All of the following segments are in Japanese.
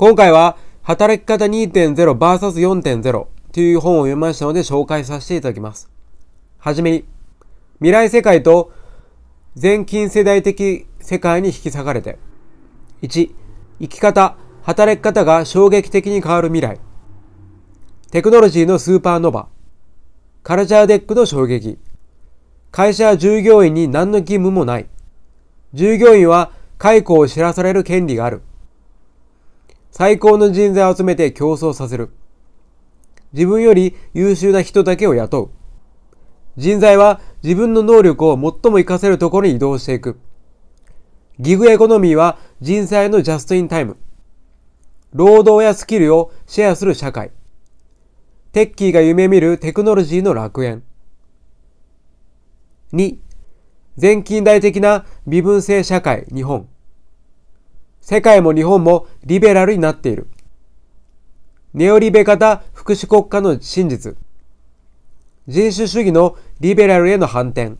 今回は、働き方 2.0vs4.0 という本を読みましたので紹介させていただきます。はじめに、未来世界と全近世代的世界に引き裂かれて、1、生き方、働き方が衝撃的に変わる未来、テクノロジーのスーパーノバ、カルチャーデックの衝撃、会社は従業員に何の義務もない、従業員は解雇を知らされる権利がある、最高の人材を集めて競争させる。自分より優秀な人だけを雇う。人材は自分の能力を最も活かせるところに移動していく。ギグエコノミーは人材のジャストインタイム。労働やスキルをシェアする社会。テッキーが夢見るテクノロジーの楽園。2. 全近代的な微分性社会日本。世界も日本もリベラルになっている。ネオリベ型福祉国家の真実。人種主義のリベラルへの反転。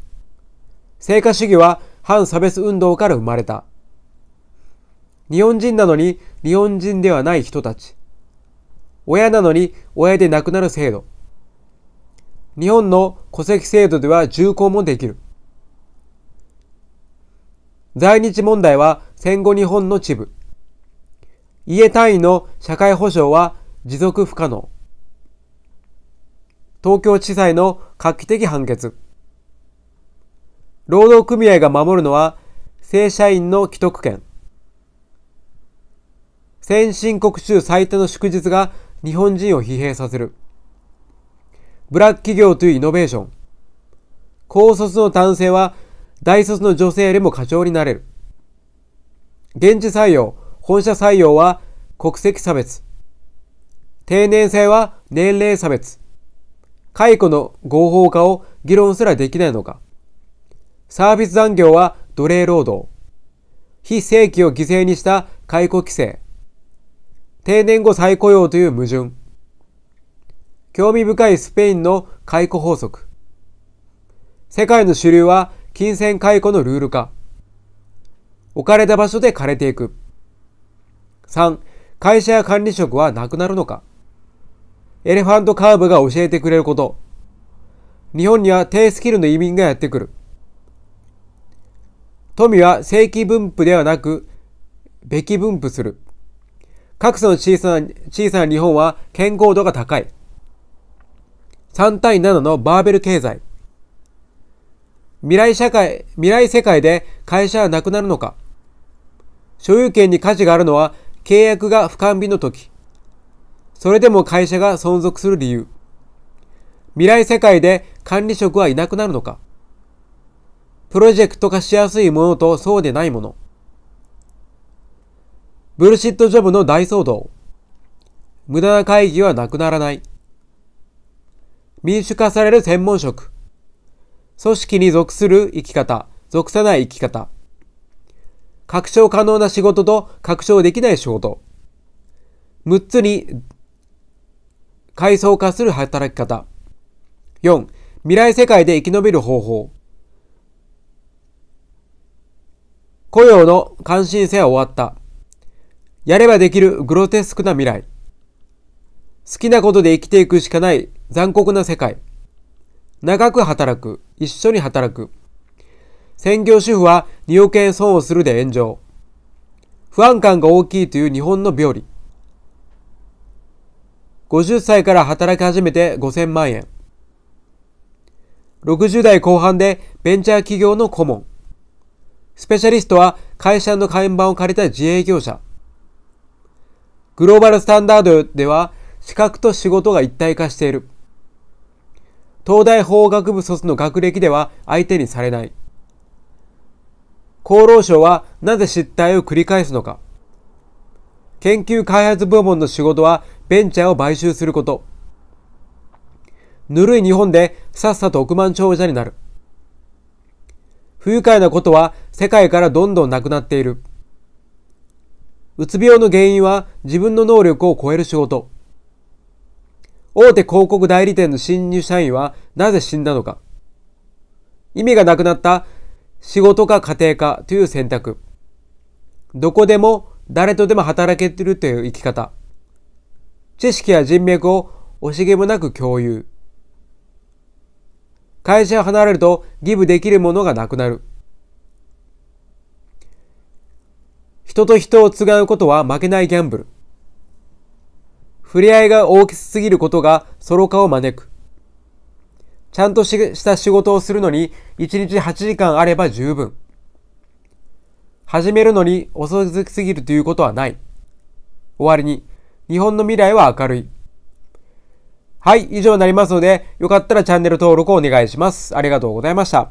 成果主義は反差別運動から生まれた。日本人なのに日本人ではない人たち。親なのに親で亡くなる制度。日本の戸籍制度では重厚もできる。在日問題は戦後日本の一部。家単位の社会保障は持続不可能。東京地裁の画期的判決。労働組合が守るのは正社員の既得権。先進国中最多の祝日が日本人を疲弊させる。ブラック企業というイノベーション。高卒の男性は大卒の女性よりも課長になれる。現地採用、本社採用は国籍差別。定年制は年齢差別。解雇の合法化を議論すらできないのか。サービス残業は奴隷労働。非正規を犠牲にした解雇規制。定年後再雇用という矛盾。興味深いスペインの解雇法則。世界の主流は金銭解雇のルール化。置かれた場所で枯れていく。3、会社や管理職はなくなるのか。エレファントカーブが教えてくれること。日本には低スキルの移民がやってくる。富は正規分布ではなく、べき分布する。格差の小さな、小さな日本は健康度が高い。3対7のバーベル経済。未来社会、未来世界で会社はなくなるのか所有権に価値があるのは契約が不完備の時。それでも会社が存続する理由。未来世界で管理職はいなくなるのかプロジェクト化しやすいものとそうでないもの。ブルシットジョブの大騒動。無駄な会議はなくならない。民主化される専門職。組織に属する生き方、属さない生き方。確証可能な仕事と確証できない仕事。6つに階層化する働き方。4、未来世界で生き延びる方法。雇用の関心性は終わった。やればできるグロテスクな未来。好きなことで生きていくしかない残酷な世界。長く働く。一緒に働く。専業主婦は2億円損をするで炎上。不安感が大きいという日本の病理。50歳から働き始めて5000万円。60代後半でベンチャー企業の顧問。スペシャリストは会社の看板を借りた自営業者。グローバルスタンダードでは資格と仕事が一体化している。東大法学部卒の学歴では相手にされない。厚労省はなぜ失態を繰り返すのか。研究開発部門の仕事はベンチャーを買収すること。ぬるい日本でさっさと億万長者になる。不愉快なことは世界からどんどんなくなっている。うつ病の原因は自分の能力を超える仕事。大手広告代理店の新入社員はなぜ死んだのか。意味がなくなった仕事か家庭かという選択。どこでも誰とでも働けてるという生き方。知識や人脈を惜しげもなく共有。会社を離れるとギブできるものがなくなる。人と人をつがうことは負けないギャンブル。触れ合いが大きすぎることがソロ化を招く。ちゃんとした仕事をするのに1日8時間あれば十分。始めるのに遅すぎるということはない。終わりに、日本の未来は明るい。はい、以上になりますので、よかったらチャンネル登録をお願いします。ありがとうございました。